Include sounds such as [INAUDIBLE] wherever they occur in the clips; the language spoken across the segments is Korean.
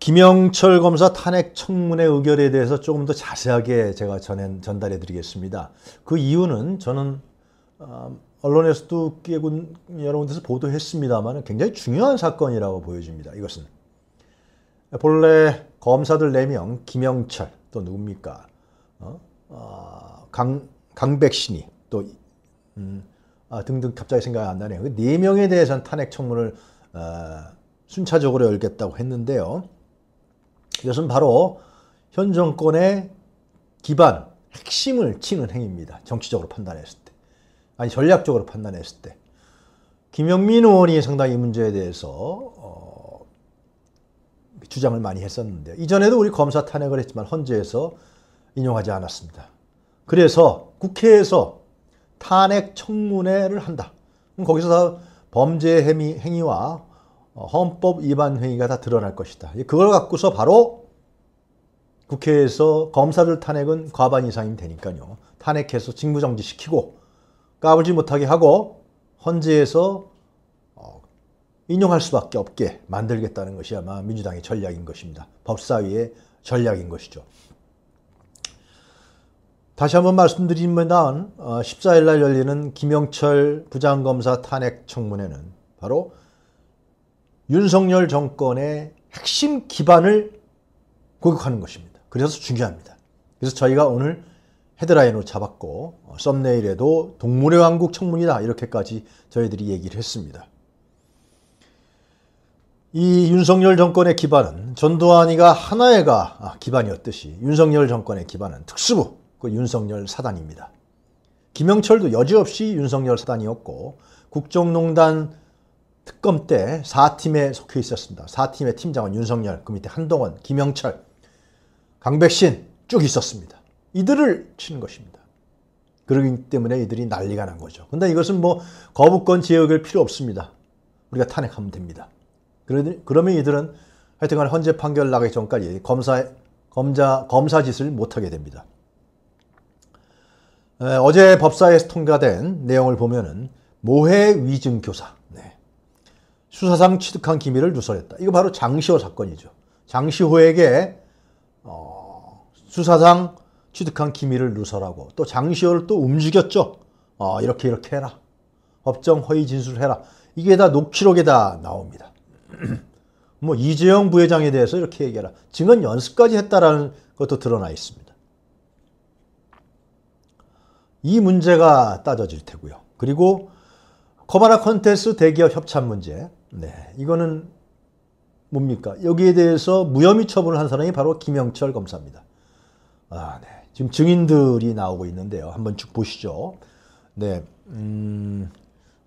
김영철 검사 탄핵 청문회 의결에 대해서 조금 더 자세하게 제가 전해, 전달해 드리겠습니다. 그 이유는 저는 음, 언론에서도 꽤군 여러 군데서 보도했습니다만 굉장히 중요한 사건이라고 보여집니다. 이것은 본래 검사들 4명 김영철 또 누굽니까 어? 어, 강, 강백신이 또 음, 아, 등등 갑자기 생각이 안 나네요. 그 4명에 대해서는 탄핵 청문을 어, 순차적으로 열겠다고 했는데요. 이것은 바로 현 정권의 기반, 핵심을 치는 행위입니다. 정치적으로 판단했을 때. 아니, 전략적으로 판단했을 때. 김영민 의원이 상당히 이 문제에 대해서 어, 주장을 많이 했었는데 이전에도 우리 검사 탄핵을 했지만 헌재에서 인용하지 않았습니다. 그래서 국회에서 탄핵 청문회를 한다. 그럼 거기서 범죄 행위와 어, 헌법 위반 행위가 다 드러날 것이다. 그걸 갖고서 바로 국회에서 검사들 탄핵은 과반 이상이면 되니까요. 탄핵해서 직무정지시키고 까불지 못하게 하고 헌재에서 어, 인용할 수밖에 없게 만들겠다는 것이 아마 민주당의 전략인 것입니다. 법사위의 전략인 것이죠. 다시 한번 말씀드립니 14일 어, 날 열리는 김영철 부장검사 탄핵 청문회는 바로 윤석열 정권의 핵심 기반을 고격하는 것입니다. 그래서 중요합니다. 그래서 저희가 오늘 헤드라인으로 잡았고 어, 썸네일에도 동물의 왕국 청문이다 이렇게까지 저희들이 얘기를 했습니다. 이 윤석열 정권의 기반은 전두환이가 하나의가 아, 기반이었듯이 윤석열 정권의 기반은 특수부 그 윤석열 사단입니다. 김영철도 여지없이 윤석열 사단이었고 국정농단 특검 때 4팀에 속해 있었습니다. 4팀의 팀장은 윤석열, 그 밑에 한동원, 김영철, 강백신 쭉 있었습니다. 이들을 치는 것입니다. 그러기 때문에 이들이 난리가 난 거죠. 근데 이것은 뭐 거부권 지역일 필요 없습니다. 우리가 탄핵하면 됩니다. 그러면 이들은 하여튼간 헌재 판결 나기 전까지 검사 검자 검사 짓을 못하게 됩니다. 에, 어제 법사에서 통과된 내용을 보면은 모해 위증 교사 수사상 취득한 기밀을 누설했다. 이거 바로 장시호 사건이죠. 장시호에게 어, 수사상 취득한 기밀을 누설하고 또 장시호를 또 움직였죠. 어, 이렇게 이렇게 해라. 법정 허위 진술해라. 을 이게 다 녹취록에 다 나옵니다. [CLEARS THROAT] 뭐이재영 부회장에 대해서 이렇게 얘기하라 증언 연습까지 했다라는 것도 드러나 있습니다. 이 문제가 따져질 테고요. 그리고 코바라컨테스 대기업 협찬 문제, 네, 이거는 뭡니까? 여기에 대해서 무혐의 처분을 한 사람이 바로 김영철 검사입니다. 아, 네. 지금 증인들이 나오고 있는데요. 한번 쭉 보시죠. 네, 음,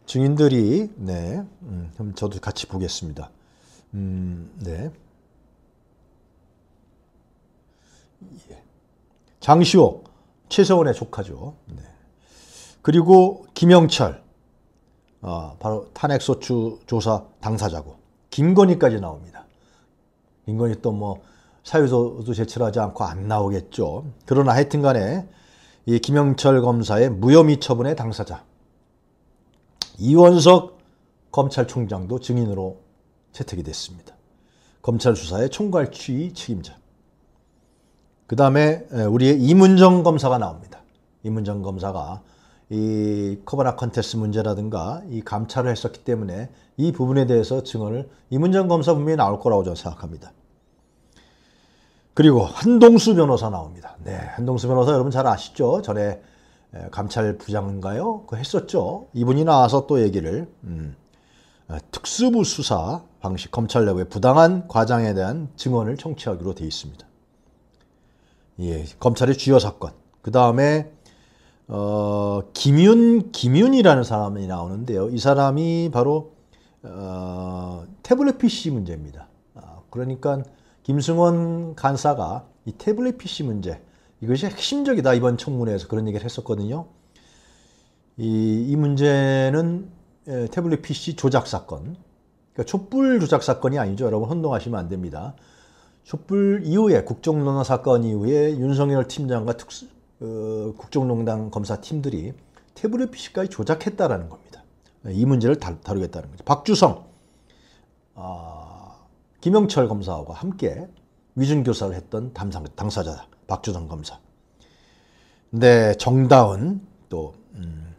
증인들이, 네, 음, 그럼 저도 같이 보겠습니다. 음, 네. 예. 장시호, 최서원의 조카죠. 네. 그리고 김영철, 어, 바로 탄핵소추 조사 당사자고 김건희까지 나옵니다. 김건희 또 뭐 사유서도 제출하지 않고 안 나오겠죠. 그러나 하여튼간에 이 김영철 검사의 무혐의 처분의 당사자 이원석 검찰총장도 증인으로 채택이 됐습니다. 검찰 수사의 총괄 취의 책임자. 그 다음에 우리의 이문정 검사가 나옵니다. 이문정 검사가 이 커버나 컨테스트 문제라든가 이 감찰을 했었기 때문에 이 부분에 대해서 증언을 이문정 검사 분명히 나올 거라고 저는 생각합니다. 그리고 한동수 변호사 나옵니다. 네, 한동수 변호사 여러분 잘 아시죠? 전에 감찰 부장인가요? 그 했었죠. 이분이 나와서 또 얘기를 음, 어, 특수부 수사 방식 검찰 내부의 부당한 과장에 대한 증언을 청취하기로 돼 있습니다. 예, 검찰의 주요 사건. 그 다음에 어, 김윤 김윤이라는 사람이 나오는데요. 이 사람이 바로 어, 태블릿 PC 문제입니다. 아, 그러니까 김승원 간사가 이 태블릿 PC 문제 이것이 핵심적이다 이번 청문회에서 그런 얘기를 했었거든요. 이, 이 문제는 태블릿 PC 조작 사건, 그러니까 촛불 조작 사건이 아니죠. 여러분 혼동하시면 안 됩니다. 촛불 이후에 국정농단 사건 이후에 윤석열 팀장과 특수, 어, 국정농단 검사 팀들이 태블릿 PC까지 조작했다라는 겁니다. 이 문제를 다, 루겠다는 거죠. 박주성, 어, 김영철 검사와 함께 위증교사를 했던 담상, 당사자다. 박주성 검사. 네, 정다은, 또, 음,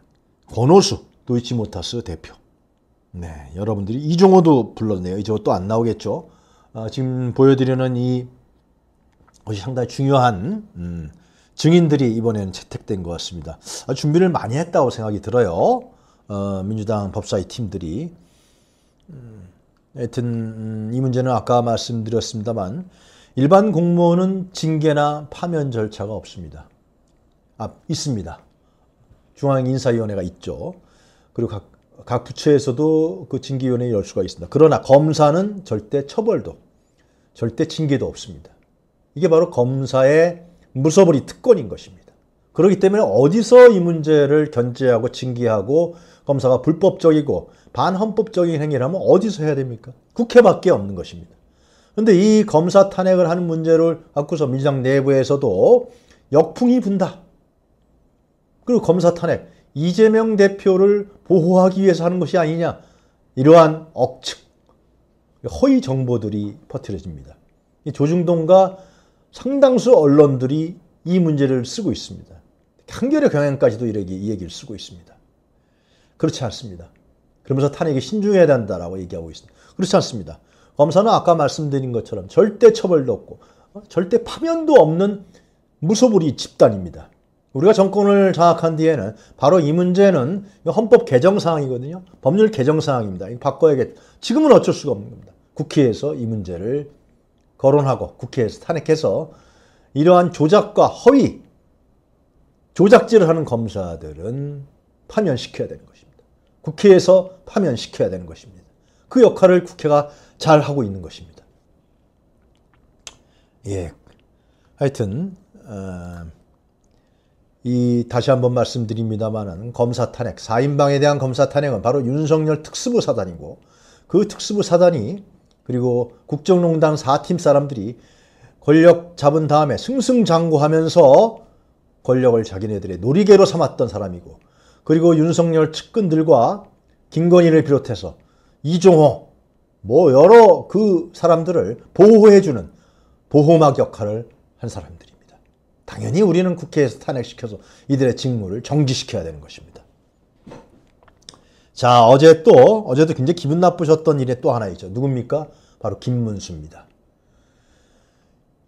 권호수, 도이치모타스 대표. 네, 여러분들이 이종호도 불렀네요. 이종호 또안 나오겠죠. 어, 지금 보여드리는 이 것이 상당히 중요한 음, 증인들이 이번에는 채택된 것 같습니다. 아, 준비를 많이 했다고 생각이 들어요. 어, 민주당 법사위 팀들이. 음, 하여튼 음, 이 문제는 아까 말씀드렸습니다만 일반 공무원은 징계나 파면 절차가 없습니다. 아, 있습니다. 중앙인사위원회가 있죠. 그리고 각, 각 부처에서도 그징계위원회열 수가 있습니다. 그러나 검사는 절대 처벌도 절대 징계도 없습니다. 이게 바로 검사의 물소불리 특권인 것입니다. 그렇기 때문에 어디서 이 문제를 견제하고 징계하고 검사가 불법적이고 반헌법적인 행위를 하면 어디서 해야 됩니까? 국회밖에 없는 것입니다. 그런데 이 검사 탄핵을 하는 문제를 갖고서 민주당 내부에서도 역풍이 분다. 그리고 검사 탄핵, 이재명 대표를 보호하기 위해서 하는 것이 아니냐. 이러한 억측, 허위 정보들이 퍼뜨려집니다. 조중동과 상당수 언론들이 이 문제를 쓰고 있습니다. 한겨레 경향까지도 이렇게 이 얘기를 쓰고 있습니다. 그렇지 않습니다. 그러면서 탄핵에 신중해야 된다라고 얘기하고 있습니다. 그렇지 않습니다. 검사는 아까 말씀드린 것처럼 절대 처벌도 없고 어, 절대 파면도 없는 무소불위 집단입니다. 우리가 정권을 장악한 뒤에는 바로 이 문제는 헌법 개정 사항이거든요. 법률 개정 사항입니다. 바꿔야겠다. 지금은 어쩔 수가 없는 겁니다. 국회에서 이 문제를 거론하고 국회에서 탄핵해서 이러한 조작과 허위, 조작질을 하는 검사들은 파면시켜야 되는 것입니다. 국회에서 파면시켜야 되는 것입니다. 그 역할을 국회가 잘 하고 있는 것입니다. 예. 하여튼, 어, 이, 다시 한번 말씀드립니다만은 검사 탄핵, 4인방에 대한 검사 탄핵은 바로 윤석열 특수부 사단이고 그 특수부 사단이 그리고 국정농단 4팀 사람들이 권력 잡은 다음에 승승장구하면서 권력을 자기네들의 놀이개로 삼았던 사람이고 그리고 윤석열 측근들과 김건희를 비롯해서 이종호 뭐 여러 그 사람들을 보호해주는 보호막 역할을 한 사람들입니다. 당연히 우리는 국회에서 탄핵시켜서 이들의 직무를 정지시켜야 되는 것입니다. 자, 어제 또, 어제도 굉장히 기분 나쁘셨던 일이 또 하나 있죠. 누굽니까? 바로 김문수입니다.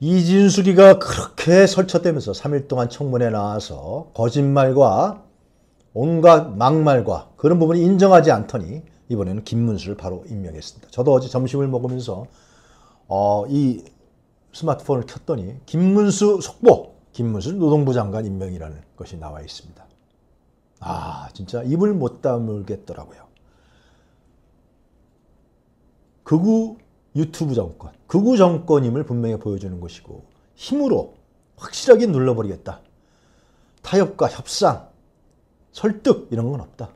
이진숙이가 그렇게 설쳐대면서 3일 동안 청문회 나와서 거짓말과 온갖 막말과 그런 부분을 인정하지 않더니 이번에는 김문수를 바로 임명했습니다. 저도 어제 점심을 먹으면서 어, 이 스마트폰을 켰더니 김문수 속보, 김문수 노동부 장관 임명이라는 것이 나와 있습니다. 아 진짜 입을 못 다물겠더라고요. 극우 유튜브 정권, 극우 정권임을 분명히 보여주는 것이고 힘으로 확실하게 눌러버리겠다. 타협과 협상, 설득 이런 건 없다.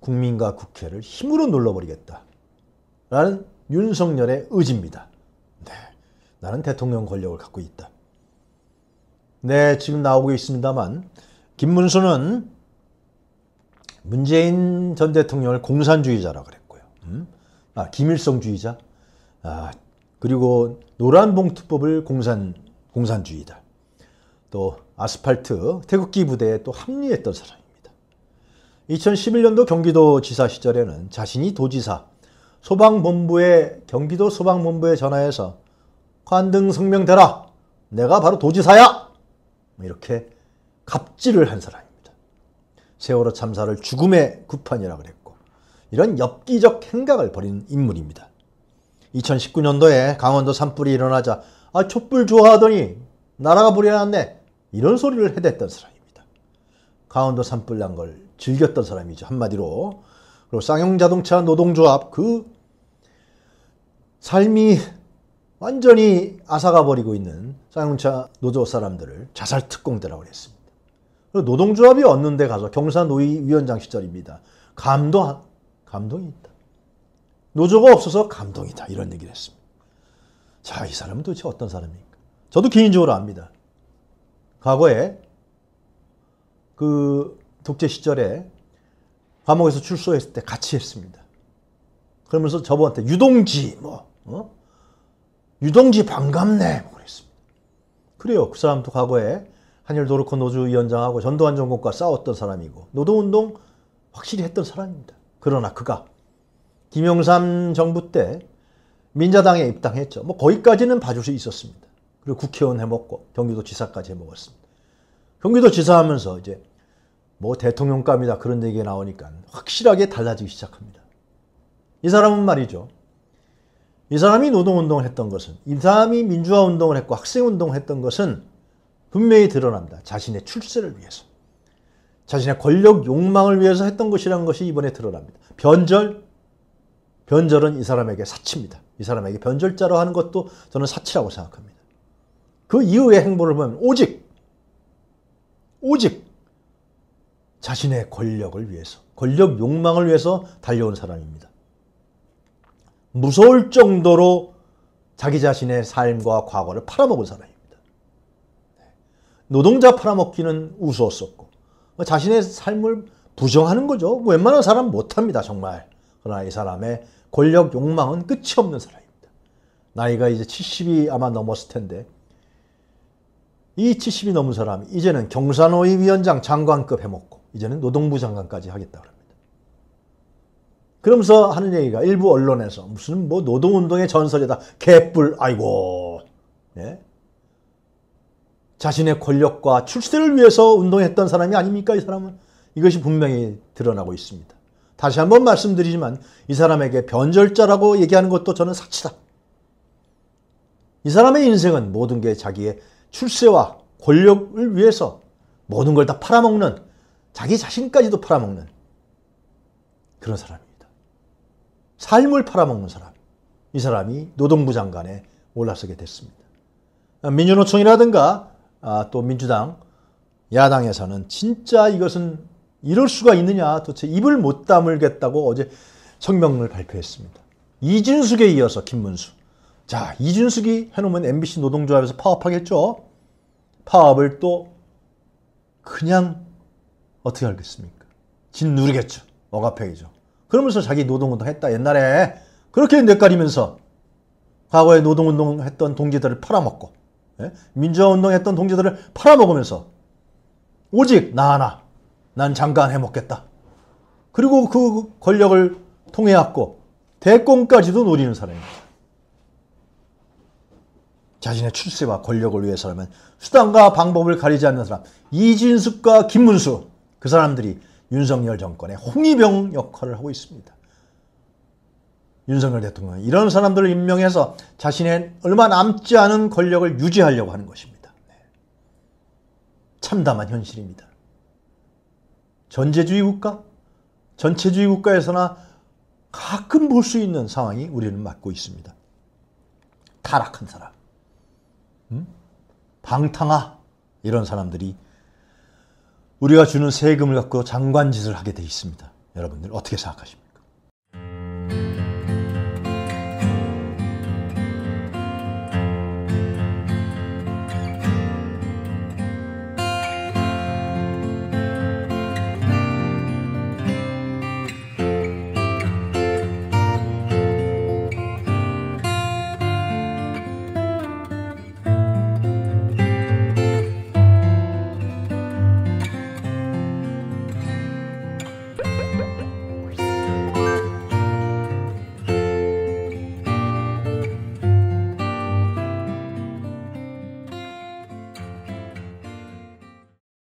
국민과 국회를 힘으로 눌러버리겠다. 라는 윤석열의 의지입니다. 네, 나는 대통령 권력을 갖고 있다. 네, 지금 나오고 있습니다만 김문수는 문재인 전 대통령을 공산주의자라 그랬고요. 음? 아, 김일성주의자. 아, 그리고 노란봉투법을 공산, 공산주의다. 또 아스팔트 태극기 부대에 또 합리했던 사람입니다. 2011년도 경기도 지사 시절에는 자신이 도지사 소방본부에 경기도 소방본부에 전화해서 관등 성명대라 내가 바로 도지사야 이렇게 갑질을 한 사람입니다. 세월호 참사를 죽음의 구판이라 그랬고 이런 엽기적 행각을 벌인 인물입니다. 2019년도에 강원도 산불이 일어나자 아 촛불 좋아하더니 나라가 불이 났네 이런 소리를 해댔던 사람입니다. 강원도 산불 난 걸 즐겼던 사람이죠 한마디로 그리고 쌍용자동차 노동조합 그 삶이 완전히 아사가 버리고 있는 쌍용차 노조 사람들을 자살특공대라고 했습니다. 노동조합이 얻는 데 가서 경사노위위원장 시절입니다. 감도 감동이 있다. 노조가 없어서 감동이다. 이런 얘기를 했습니다. 자, 이 사람은 도대체 어떤 사람입니까? 저도 개인적으로 압니다. 과거에 그 독재 시절에 감옥에서 출소했을 때 같이 했습니다. 그러면서 저번한테 유동지 뭐 어? 유동지 반갑네 뭐 그랬습니다. 그래요. 그 사람도 과거에 한일 도르코 노조 위원장하고 전두환 정권과 싸웠던 사람이고 노동운동 확실히 했던 사람입니다. 그러나 그가 김영삼 정부 때 민자당에 입당했죠. 뭐 거기까지는 봐줄 수 있었습니다. 그리고 국회의원 해먹고 경기도 지사까지 해먹었습니다. 경기도 지사하면서 이제 뭐 대통령감이다 그런 얘기가 나오니까 확실하게 달라지기 시작합니다. 이 사람은 말이죠. 이 사람이 노동운동을 했던 것은 이 사람이 민주화운동을 했고 학생운동을 했던 것은 분명히 드러납니다. 자신의 출세를 위해서. 자신의 권력 욕망을 위해서 했던 것이라는 것이 이번에 드러납니다. 변절, 변절은 이 사람에게 사치입니다. 이 사람에게 변절자로 하는 것도 저는 사치라고 생각합니다. 그 이후의 행보를 보면 오직, 오직 자신의 권력을 위해서, 권력 욕망을 위해서 달려온 사람입니다. 무서울 정도로 자기 자신의 삶과 과거를 팔아먹은 사람입니다. 노동자 팔아먹기는 우스웠었고 뭐 자신의 삶을 부정하는 거죠. 뭐 웬만한 사람 못합니다. 정말. 그러나 이 사람의 권력 욕망은 끝이 없는 사람입니다. 나이가 이제 70이 아마 넘었을 텐데 이 70이 넘은 사람이 이제는 경산호위 위원장 장관급 해먹고 이제는 노동부 장관까지 하겠다고 합니다. 그러면서 하는 얘기가 일부 언론에서 무슨 뭐 노동운동의 전설이다. 개뿔 아이고 예? 자신의 권력과 출세를 위해서 운동했던 사람이 아닙니까? 이 사람은 이것이 분명히 드러나고 있습니다. 다시 한번 말씀드리지만 이 사람에게 변절자라고 얘기하는 것도 저는 사치다. 이 사람의 인생은 모든 게 자기의 출세와 권력을 위해서 모든 걸 다 팔아먹는 자기 자신까지도 팔아먹는 그런 사람입니다. 삶을 팔아먹는 사람. 이 사람이 노동부 장관에 올라서게 됐습니다. 민주노총이라든가 아, 또 민주당 야당에서는 진짜 이것은 이럴 수가 있느냐 도대체 입을 못 다물겠다고 어제 성명을 발표했습니다. 이준숙에 이어서 김문수. 자 이준숙이 해놓으면 MBC 노동조합에서 파업하겠죠. 파업을 또 그냥 어떻게 알겠습니까? 진 누르겠죠. 억압해의죠 그러면서 자기 노동운동 했다 옛날에 그렇게 뇌가리면서 과거에 노동운동 했던 동지들을 팔아먹고 예? 민주화운동했던 동지들을 팔아먹으면서 오직 나 하나 난 잠깐 해먹겠다. 그리고 그 권력을 통해왔고 대권까지도 노리는 사람입니다. 자신의 출세와 권력을 위해서라면 수단과 방법을 가리지 않는 사람 이진숙과 김문수 그 사람들이 윤석열 정권의 홍위병 역할을 하고 있습니다. 윤석열 대통령은 이런 사람들을 임명해서 자신의 얼마 남지 않은 권력을 유지하려고 하는 것입니다. 네. 참담한 현실입니다. 전제주의 국가, 전체주의 국가에서나 가끔 볼 수 있는 상황이 우리는 맞고 있습니다. 타락한 사람, 음? 방탕아 이런 사람들이 우리가 주는 세금을 갖고 장관짓을 하게 돼 있습니다. 여러분들 어떻게 생각하십니까?